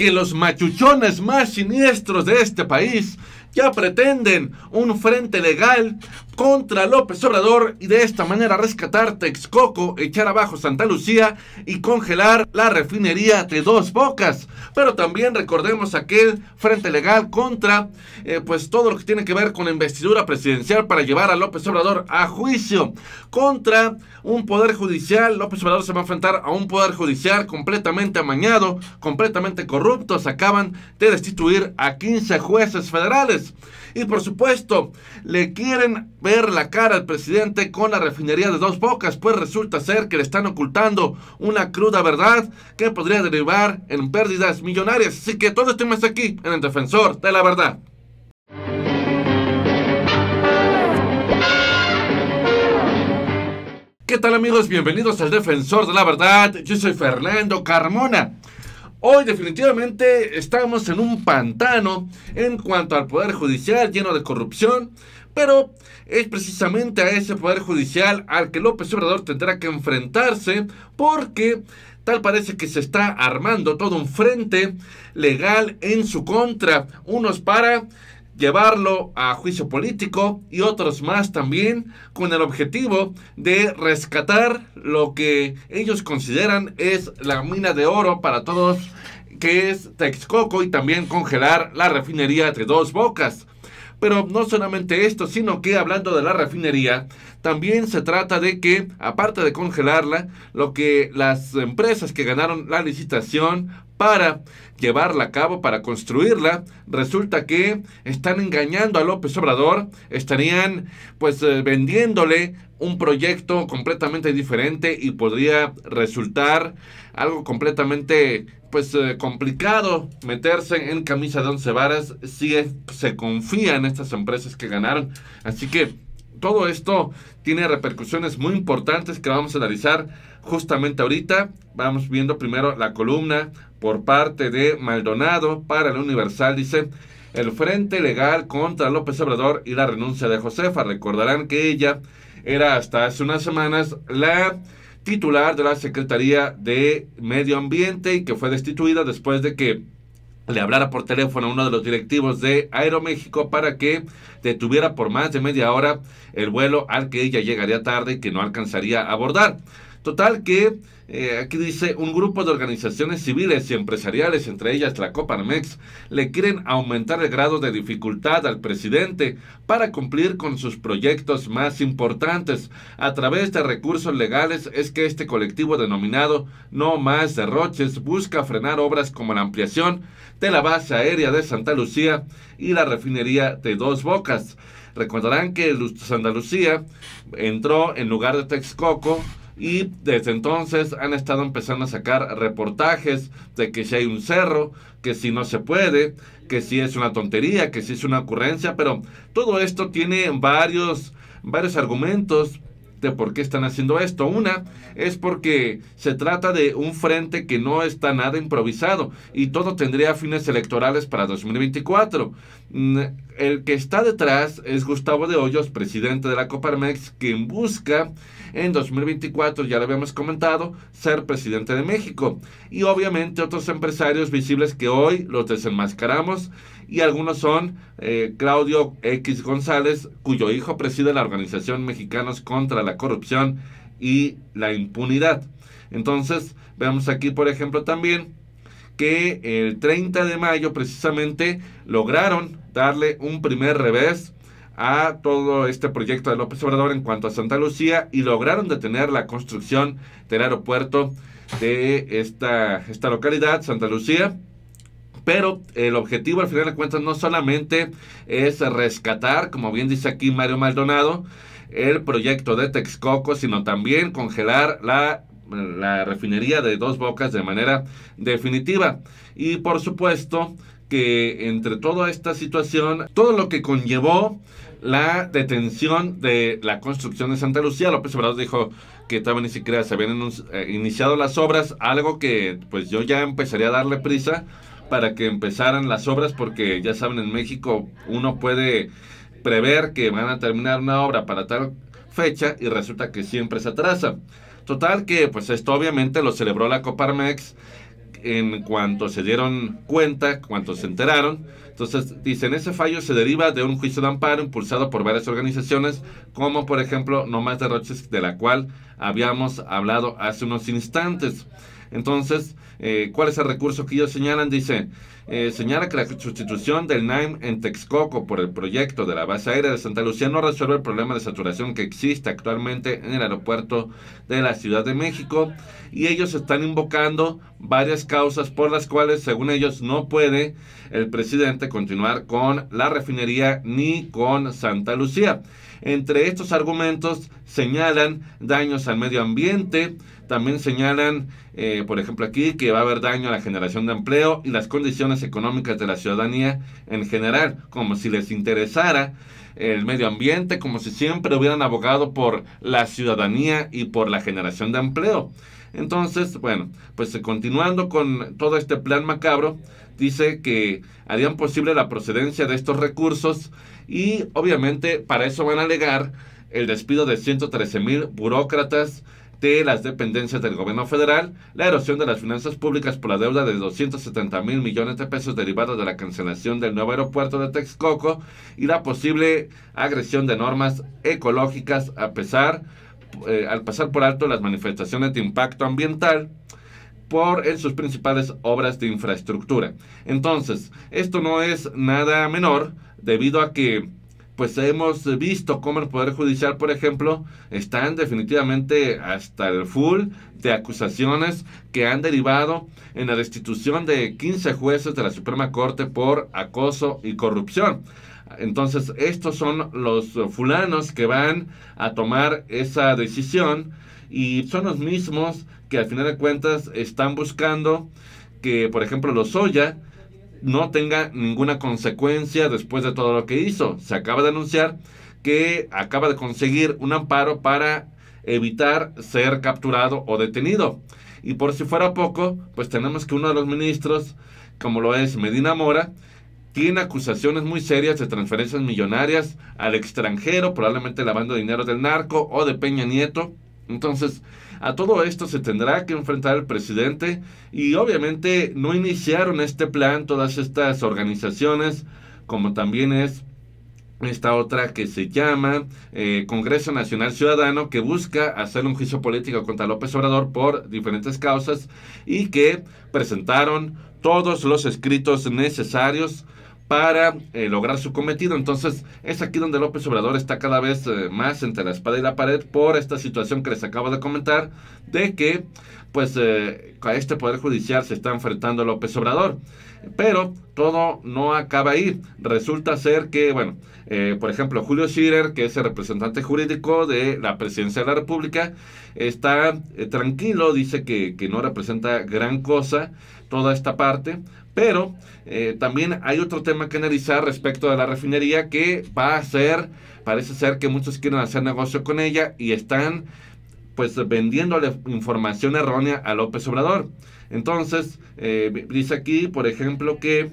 que los machuchones más siniestros de este país ya pretenden un frente legal contra López Obrador y de esta manera rescatar Texcoco, echar abajo Santa Lucía y congelar la refinería de dos bocas. Pero también recordemos aquel frente legal contra eh, pues todo lo que tiene que ver con la investidura presidencial para llevar a López Obrador a juicio contra un poder judicial. López Obrador se va a enfrentar a un poder judicial completamente amañado, completamente corrupto. Se acaban de destituir a 15 jueces federales. Y por supuesto, le quieren ver la cara al presidente con la refinería de dos bocas, pues resulta ser que le están ocultando una cruda verdad que podría derivar en pérdidas millonarias. Así que todo este aquí en el Defensor de la Verdad. ¿Qué tal amigos? Bienvenidos al Defensor de la Verdad. Yo soy Fernando Carmona. Hoy definitivamente estamos en un pantano en cuanto al Poder Judicial lleno de corrupción, pero es precisamente a ese Poder Judicial al que López Obrador tendrá que enfrentarse porque tal parece que se está armando todo un frente legal en su contra, unos para llevarlo a juicio político y otros más también con el objetivo de rescatar lo que ellos consideran es la mina de oro para todos que es Texcoco y también congelar la refinería de dos bocas. Pero no solamente esto, sino que hablando de la refinería, también se trata de que, aparte de congelarla, lo que las empresas que ganaron la licitación para llevarla a cabo, para construirla, resulta que están engañando a López Obrador, estarían pues eh, vendiéndole un proyecto completamente diferente y podría resultar algo completamente pues eh, complicado meterse en camisa de once varas si se se en estas empresas que ganaron. Así que todo esto tiene repercusiones muy importantes que vamos a analizar justamente ahorita. Vamos viendo primero la columna por parte de Maldonado para el Universal. Dice, el frente legal contra López Obrador y la renuncia de Josefa. Recordarán que ella era hasta hace unas semanas la titular de la Secretaría de Medio Ambiente y que fue destituida después de que le hablara por teléfono a uno de los directivos de Aeroméxico para que detuviera por más de media hora el vuelo al que ella llegaría tarde y que no alcanzaría a abordar. Total que eh, aquí dice, un grupo de organizaciones civiles y empresariales, entre ellas la Coparmex, le quieren aumentar el grado de dificultad al presidente para cumplir con sus proyectos más importantes. A través de recursos legales es que este colectivo denominado No Más Derroches busca frenar obras como la ampliación de la base aérea de Santa Lucía y la refinería de Dos Bocas. Recordarán que Santa Lucía entró en lugar de Texcoco y desde entonces han estado empezando a sacar reportajes de que si hay un cerro, que si no se puede, que si es una tontería, que si es una ocurrencia, pero todo esto tiene varios, varios argumentos de por qué están haciendo esto. Una es porque se trata de un frente que no está nada improvisado y todo tendría fines electorales para 2024. Mm, el que está detrás es Gustavo de Hoyos, presidente de la Coparmex, quien busca en 2024, ya lo habíamos comentado, ser presidente de México. Y obviamente otros empresarios visibles que hoy los desenmascaramos y algunos son eh, Claudio X González, cuyo hijo preside la Organización Mexicanos contra la corrupción y la impunidad. Entonces, vemos aquí, por ejemplo, también que el 30 de mayo precisamente lograron darle un primer revés a todo este proyecto de López Obrador en cuanto a Santa Lucía y lograron detener la construcción del aeropuerto de esta, esta localidad, Santa Lucía. Pero el objetivo al final de cuentas no solamente es rescatar, como bien dice aquí Mario Maldonado, el proyecto de Texcoco, sino también congelar la refinería de dos bocas de manera definitiva. Y por supuesto que entre toda esta situación, todo lo que conllevó la detención de la construcción de Santa Lucía, López Obrador dijo que también ni siquiera se habían eh, iniciado las obras, algo que pues yo ya empezaría a darle prisa para que empezaran las obras, porque ya saben, en México uno puede prever que van a terminar una obra para tal fecha y resulta que siempre se atrasa. Total que pues esto obviamente lo celebró la Coparmex en cuanto se dieron cuenta, cuanto se enteraron. Entonces, dicen, ese fallo se deriva de un juicio de amparo impulsado por varias organizaciones, como por ejemplo No Más Roches de la cual habíamos hablado hace unos instantes. Entonces, eh, ¿cuál es el recurso que ellos señalan? Dice, eh, señala que la sustitución del NAIM en Texcoco por el proyecto de la base aérea de Santa Lucía no resuelve el problema de saturación que existe actualmente en el aeropuerto de la Ciudad de México y ellos están invocando varias causas por las cuales, según ellos, no puede el presidente continuar con la refinería ni con Santa Lucía. Entre estos argumentos señalan daños al medio ambiente, también señalan, eh, por ejemplo, aquí que va a haber daño a la generación de empleo y las condiciones económicas de la ciudadanía en general, como si les interesara el medio ambiente, como si siempre hubieran abogado por la ciudadanía y por la generación de empleo. Entonces, bueno, pues eh, continuando con todo este plan macabro, dice que harían posible la procedencia de estos recursos y obviamente para eso van a alegar el despido de 113 mil burócratas de las dependencias del gobierno federal, la erosión de las finanzas públicas por la deuda de 270 mil millones de pesos derivados de la cancelación del nuevo aeropuerto de Texcoco y la posible agresión de normas ecológicas a pesar, eh, al pasar por alto las manifestaciones de impacto ambiental por en sus principales obras de infraestructura. Entonces, esto no es nada menor debido a que pues hemos visto cómo el Poder Judicial, por ejemplo, están definitivamente hasta el full de acusaciones que han derivado en la destitución de 15 jueces de la Suprema Corte por acoso y corrupción. Entonces, estos son los fulanos que van a tomar esa decisión y son los mismos que al final de cuentas están buscando que, por ejemplo, los Oya no tenga ninguna consecuencia después de todo lo que hizo. Se acaba de anunciar que acaba de conseguir un amparo para evitar ser capturado o detenido. Y por si fuera poco, pues tenemos que uno de los ministros, como lo es Medina Mora, tiene acusaciones muy serias de transferencias millonarias al extranjero, probablemente lavando dinero del narco o de Peña Nieto. Entonces, a todo esto se tendrá que enfrentar el presidente y obviamente no iniciaron este plan todas estas organizaciones, como también es esta otra que se llama eh, Congreso Nacional Ciudadano, que busca hacer un juicio político contra López Obrador por diferentes causas y que presentaron todos los escritos necesarios para eh, lograr su cometido. Entonces es aquí donde López Obrador está cada vez eh, más entre la espada y la pared por esta situación que les acabo de comentar de que pues eh, a este Poder Judicial se está enfrentando López Obrador. Pero todo no acaba ahí. Resulta ser que, bueno, por ejemplo, Julio Schirer, que es el representante jurídico de la presidencia de la República, está tranquilo, dice que, que, no representa gran cosa toda esta parte. Pero eh, también hay otro tema que analizar respecto de la refinería que va a ser, parece ser que muchos quieren hacer negocio con ella y están pues vendiéndole información errónea a López Obrador. Entonces, eh, dice aquí, por ejemplo, que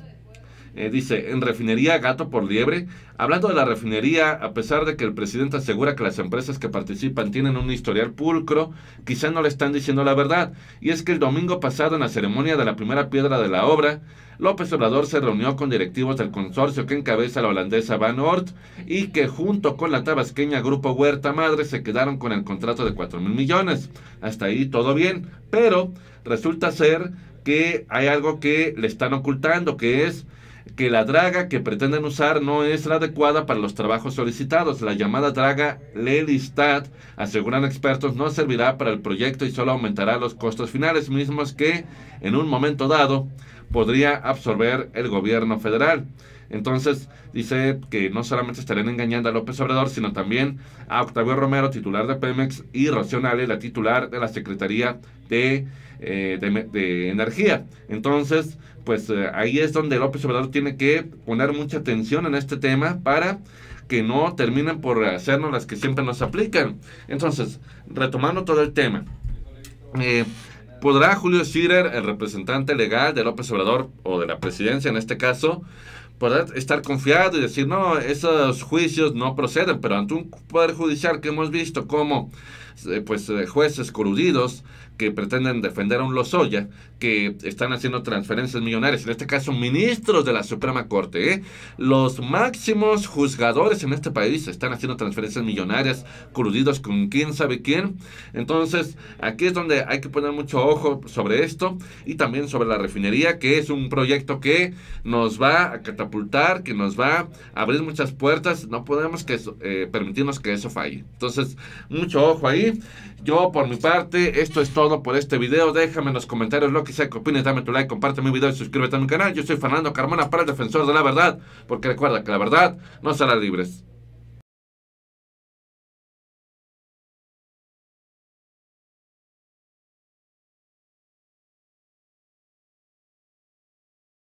eh, dice, en refinería gato por liebre. Hablando de la refinería, a pesar de que el presidente asegura que las empresas que participan tienen un historial pulcro, quizá no le están diciendo la verdad. Y es que el domingo pasado, en la ceremonia de la primera piedra de la obra, López Obrador se reunió con directivos del consorcio que encabeza la holandesa Van Oort y que junto con la tabasqueña Grupo Huerta Madre se quedaron con el contrato de 4 mil millones. Hasta ahí todo bien, pero resulta ser que hay algo que le están ocultando, que es que la draga que pretenden usar no es la adecuada para los trabajos solicitados. La llamada draga Lelistat, aseguran expertos, no servirá para el proyecto y solo aumentará los costos finales mismos que en un momento dado podría absorber el gobierno federal. Entonces dice que no solamente estarían engañando a López Obrador, sino también a Octavio Romero, titular de Pemex, y Rocío Nale, la titular de la Secretaría de, eh, Energía. Entonces, pues eh, ahí es donde López Obrador tiene que poner mucha atención en este tema para que no terminen por hacernos las que siempre nos aplican. Entonces, retomando todo el tema. Eh, ¿Podrá Julio Schirer, el representante legal de López Obrador o de la presidencia en este caso, Poder estar confiado y decir, no, esos juicios no proceden, pero ante un poder judicial que hemos visto como eh, pues eh, jueces coludidos que pretenden defender a un Lozoya, que están haciendo transferencias millonarias, en este caso ministros de la Suprema Corte. ¿eh? Los máximos juzgadores en este país están haciendo transferencias millonarias, coludidos con quién sabe quién. Entonces, aquí es donde hay que poner mucho ojo sobre esto y también sobre la refinería, que es un proyecto que nos va a catapultar que nos va a abrir muchas puertas. No podemos que eh, permitirnos que eso falle. Entonces, mucho ojo ahí. Yo, por mi parte, esto es todo por este video. Déjame en los comentarios lo que sea que opines. Dame tu like, comparte mi video y suscríbete a mi canal. Yo soy Fernando Carmona para el Defensor de la Verdad. Porque recuerda que la verdad no será libre.